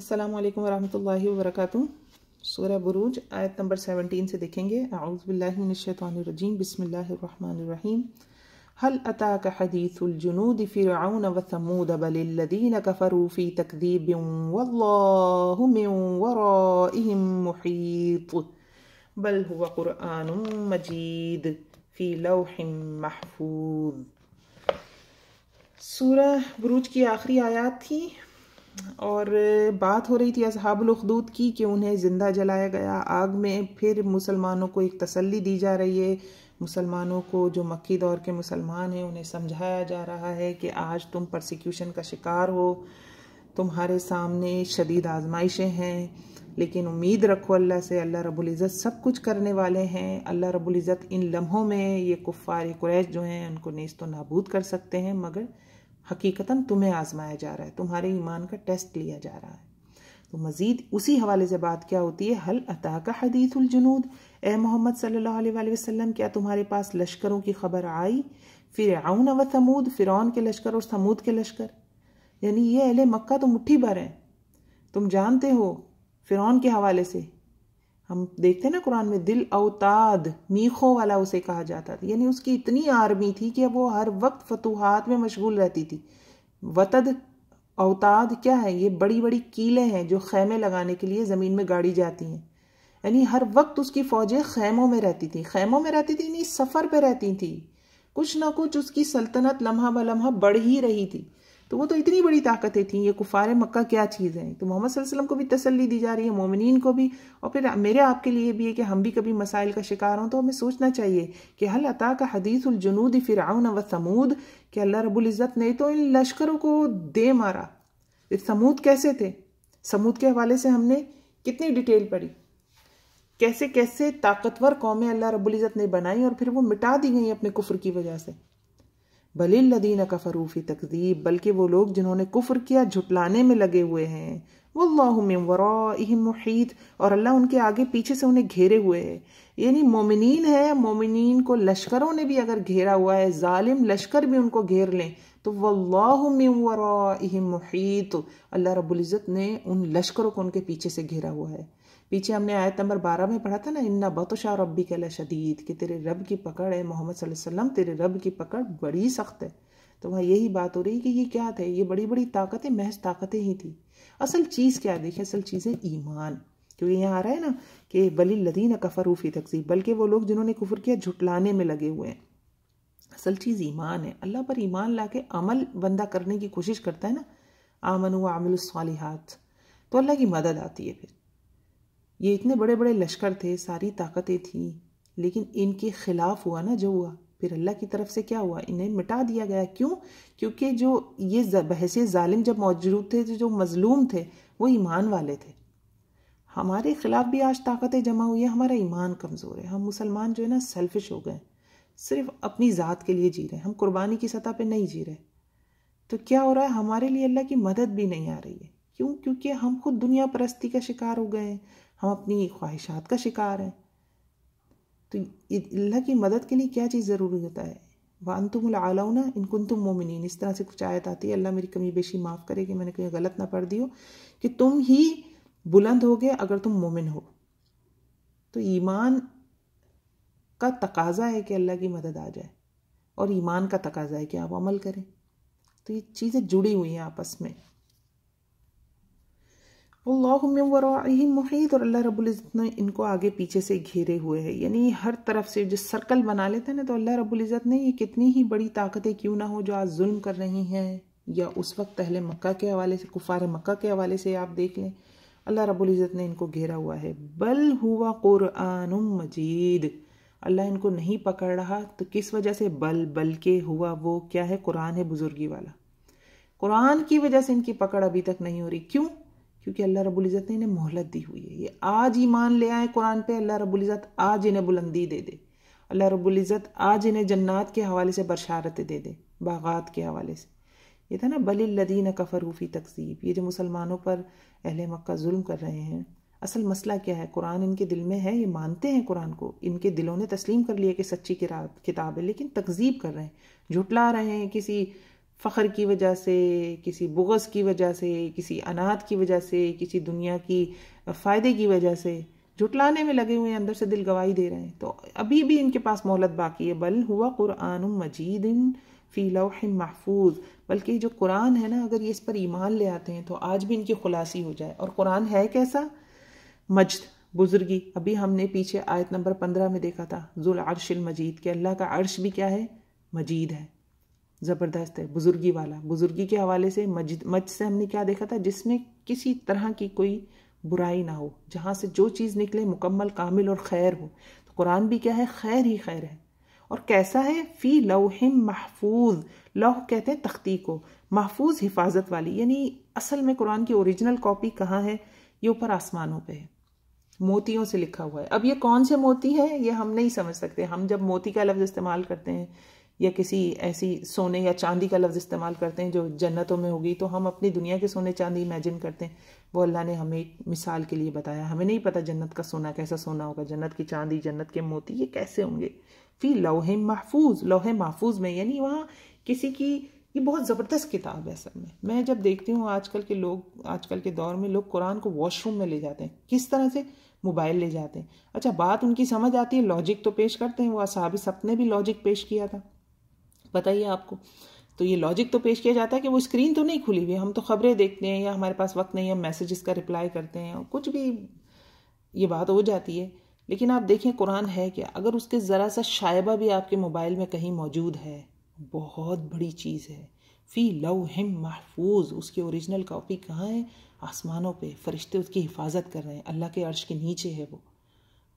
السلام ورحمة الله وبركاته سورة بروج आयत نمبر 17 بالله من الشيطان الرجيم بسم الله الرحمن الرحيم هل أتاك حديث الجنود فرعون وثمود بل الذين كفروا في تكذيب والله من ورائهم محيط بل هو قرآن مجيد في لوح محفوظ سورة بروج کی آخری आयत تھی और बात हो रही थी असहाबलखदूद की कि उन्हें ज़िंदा जलाया गया आग में फिर मुसलमानों को एक तसल्ली दी जा रही है मुसलमानों को जो मक्की दौर के मुसलमान हैं उन्हें समझाया जा रहा है कि आज तुम प्रसिक्यूशन का शिकार हो तुम्हारे सामने शदीद आजमाइशें हैं लेकिन उम्मीद रखो अल्लाह से अल्लाह रबुल्ज़त सब कुछ करने वाले हैं अल्लाह रबुल्ज़त इन लम्हों में ये कुफ़ार कुरैश जो हैं उनको नेस्त तो नाबूद कर सकते हैं मगर हकीकता तुम्हें आजमाया जा रहा है तुम्हारे ईमान का टेस्ट लिया जा रहा है तो मज़ीद उसी हवाले से बात क्या होती है हल अता का हदीतुलजनूद ए मोहम्मद सल्लल्लाहु अलैहि वसल्लम क्या तुम्हारे पास लश्करों की खबर आई फिर आउन व समूद फ़िरौन के लश्कर और समूद के लश्कर यानी ये अहले मक्का तो मुट्ठी भर हैं तुम जानते हो फ़िरौन के हवाले से हम देखते हैं ना कुरान में दिल अवताद मीखों वाला उसे कहा जाता था यानी उसकी इतनी आर्मी थी कि वो हर वक्त फतूहत में मशगूल रहती थी वतद अवताद क्या है ये बड़ी बड़ी कीलें हैं जो खैमे लगाने के लिए ज़मीन में गाड़ी जाती हैं यानी हर वक्त उसकी फ़ौजें खैमों में रहती थी खैमों में रहती थी यानी सफ़र पर रहती थी कुछ ना कुछ उसकी सल्तनत लम्हा ब लम्हा बढ़ ही रही थी तो वो तो इतनी बड़ी ताकतें थी ये कुफार मक्का क्या चीज़ है तो मोहम्मद वसल्लम को भी तसली दी जा रही है मोमिन को भी और फिर मेरे आपके लिए भी है कि हम भी कभी मसाइल का शिकार हों तो हमें सोचना चाहिए कि हल अता का हदीसुलजनूद आउन व समूद कि अल्लाह रबुल्ज़त ने तो इन लश्करों को दे मारा फिर समूद कैसे थे समूद के हवाले से हमने कितनी डिटेल पढ़ी कैसे कैसे ताकतवर कौमें अल्लाह रबुल्ज़त ने बनाई और फिर वो मिटा दी गई अपने कुफर की वजह से बलिल्लदीन कफरूफी तकदीब बल्कि वो लोग जिन्होंने कुफ़र किया झुटलाने में लगे हुए हैं वल्लाहमीत और अल्लाह उनके आगे पीछे से उन्हें घेरे हुए है यानी मोमिन है मोमिन को लश्करों ने भी अगर घेरा हुआ है जालिम लश्कर भी उनको घेर लें तो वल्लाहमीत अल्लाह रबुल्ज़त ने उन लश्करों को उनके पीछे से घेरा हुआ है पीछे हमने आयत नंबर बारह में पढ़ा था ना इन्ना बतशा रब्बी के शदीद कि तेरे रब की पकड़ है मोहम्मद वसल्लम तेरे रब की पकड़ बड़ी सख्त है तो वहाँ यही बात हो रही है कि ये क्या थे ये बड़ी बड़ी ताकतें महज ताकतें ही थी असल चीज़ क्या देखिए असल चीज़ें ईमान क्योंकि यहाँ आ रहा है ना कि बली लदीन कफरूफ़ी तकसीब बल्कि वो लोग जिन्होंने कुफर किया झुटलाने में लगे हुए हैं असल चीज़ ईमान है अल्लाह पर ईमान ला के अमल बंदा करने की कोशिश करता है ना आमन व आमिल तो अल्लाह की मदद आती है फिर ये इतने बड़े बड़े लश्कर थे सारी ताकतें थीं लेकिन इनके खिलाफ हुआ ना जो हुआ फिर अल्लाह की तरफ से क्या हुआ इन्हें मिटा दिया गया क्यों क्योंकि जो ये बहसे जालिम जब मौजूद थे जो मजलूम थे वो ईमान वाले थे हमारे खिलाफ भी आज ताकतें जमा हुई हैं हमारा ईमान कमज़ोर है हम मुसलमान जो है ना सेल्फिश हो गए सिर्फ अपनी ज़ात के लिए जी रहे हैं हम कुर्बानी की सतह पर नहीं जी रहे तो क्या हो रहा है हमारे लिए अल्लाह की मदद भी नहीं आ रही है क्यों क्योंकि हम खुद दुनिया परस्ती का शिकार हो गए हैं हम अपनी ख्वाहिशात का शिकार हैं तो अल्लाह की मदद के लिए क्या चीज़ ज़रूरी होता है वन तुम ना इनकुन तुम मोमिन इस तरह से कुछ आयत आती है अल्लाह मेरी कमी बेशी माफ़ करे कि मैंने कहीं गलत ना पढ़ दी हो कि तुम ही बुलंद हो गए अगर तुम मोमिन हो तो ईमान का तकाजा है कि अल्लाह की मदद आ जाए और ईमान का तकाजा है कि आप अमल करें तो ये चीज़ें जुड़ी हुई हैं आपस में अल्लाह में वराही और अल्लाह रब्बुल इज़्ज़त ने इनको आगे पीछे से घेरे हुए है यानी हर तरफ से जो सर्कल बना लेते हैं ना तो अल्लाह रब्बुल इज़्ज़त ने ये कितनी ही बड़ी ताकतें क्यों ना हो जो आज जुल्म कर रही हैं या उस वक्त पहले मक्का के हवाले से कुफार मक्का के हवाले से आप देख लें अल्लाह रब्बुल इज़्ज़त ने इनको घेरा हुआ है बल हुआ क़ुरान मजीद अल्लाह इनको नहीं पकड़ रहा तो किस वजह से बल बल के हुआ वो क्या है कुरान है बुज़ुर्गी वाला कुरान की वजह से इनकी पकड़ अभी तक नहीं हो रही क्यों क्योंकि अल्लाह रब्बुल इज़्ज़त ने इन्हें मोहलत दी हुई है ये आज ईमान ले आए कुरान पे अल्लाह रब्बुल इज़्ज़त आज इन्हें बुलंदी दे दे अल्लाह रब्बुल इज़्ज़त आज इन्हें जन्नात के हवाले से बरसारत दे दे बागात के हवाले से ये था ना बलिल्लदीन कफरूफ़ी तकसीब ये जो मुसलमानों पर अहल मक्का जुल्म कर रहे हैं असल मसला क्या है कुरान इनके दिल में है ये मानते हैं कुरान को इनके दिलों ने तस्लीम कर लिया कि सच्ची किताब है लेकिन तकजीब कर रहे हैं झुटला रहे हैं किसी फ़ख्र की वजह से किसी बुगस की वजह से किसी अनाथ की वजह से किसी दुनिया की फ़ायदे की वजह से जुटलाने में लगे हुए हैं अंदर से दिल गवाही दे रहे हैं तो अभी भी इनके पास मोहलत बाकी है बल हुआ कुरान मजीद फ़ी लौह महफूज बल्कि जो कुरान है ना अगर ये इस पर ईमान ले आते हैं तो आज भी इनकी खुलासी हो जाए और कुरान है कैसा मजद बुजुर्गी अभी हमने पीछे आयत नंबर पंद्रह में देखा था जुल अरशिल मजीद के अल्लाह का अर्श भी क्या है मजीद है ज़बरदस्त है बुज़ुर्गी वाला बुज़ुर्गी के हवाले से मस्जिद मज से हमने क्या देखा था जिसमें किसी तरह की कोई बुराई ना हो जहाँ से जो चीज़ निकले मुकम्मल कामिल और खैर हो तो कुरान भी क्या है खैर ही खैर है और कैसा है फ़ी लौहिम महफूज लौह कहते हैं तख्ती को महफूज हिफाजत वाली यानी असल में कुरान की ओरिजिनल कॉपी कहाँ है ये ऊपर आसमानों पे है मोतियों से लिखा हुआ है अब ये कौन से मोती है ये हम नहीं समझ सकते हम जब मोती का लफ्ज़ इस्तेमाल करते हैं या किसी ऐसी सोने या चांदी का लफ्ज़ इस्तेमाल करते हैं जो जन्नतों में होगी तो हम अपनी दुनिया के सोने चांदी इमेजिन करते हैं वो अल्लाह ने हमें एक मिसाल के लिए बताया हमें नहीं पता जन्नत का सोना कैसा सोना होगा जन्नत की चांदी जन्नत के मोती ये कैसे होंगे फिर लोहे महफूज लोहे महफूज में यानी वहाँ किसी की ये बहुत ज़बरदस्त किताब है असल में मैं जब देखती हूँ आजकल के लोग आजकल के दौर में लोग कुरान को वॉशरूम में ले जाते हैं किस तरह से मोबाइल ले जाते हैं अच्छा बात उनकी समझ आती है लॉजिक तो पेश करते हैं वो असाब सपने भी लॉजिक पेश किया था बताइए आपको तो ये लॉजिक तो पेश किया जाता है कि वो स्क्रीन तो नहीं खुली हुई हम तो खबरें देखते हैं या हमारे पास वक्त नहीं है मैसेजेस का रिप्लाई करते हैं और कुछ भी ये बात हो जाती है लेकिन आप देखें कुरान है क्या अगर उसके ज़रा सा शायबा भी आपके मोबाइल में कहीं मौजूद है बहुत बड़ी चीज़ है फ़ी लव हिम महफूज उसकी ओरिजिनल कॉपी कहाँ है आसमानों पे फरिश्ते उसकी हिफाजत कर रहे हैं अल्लाह के अर्श के नीचे है वो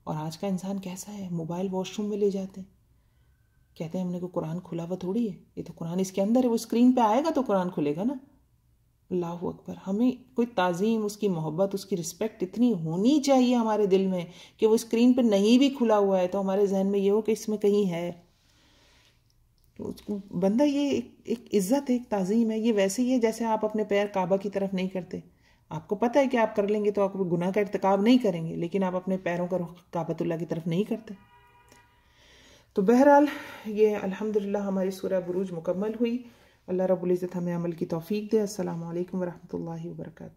और आज का इंसान कैसा है मोबाइल वॉशरूम में ले जाते हैं कहते हैं हमने को कुरान खुला हुआ थोड़ी है ये तो कुरान इसके अंदर है वो स्क्रीन पे आएगा तो कुरान खुलेगा ना अल्लाह अकबर हमें कोई ताज़ीम उसकी मोहब्बत उसकी रिस्पेक्ट इतनी होनी चाहिए हमारे दिल में कि वो स्क्रीन पर नहीं भी खुला हुआ है तो हमारे जहन में ये हो कि इसमें कहीं है तो बंदा ये एक, एक इज्जत है एक ताज़ीम है ये वैसे ही है जैसे आप अपने पैर काबा की तरफ नहीं करते आपको पता है कि आप कर लेंगे तो आप गुनाह का इरतकाब नहीं करेंगे लेकिन आप अपने पैरों का रुख काबतुल्ला की तरफ नहीं करते तो बहरहाल ये अलहमदिल्ला हमारी सूर्य बुरूज मुकम्मल हुई अल्लाह रबुल्ज़त हमें अमल की तोफ़ी दे असल वरहमल वर्का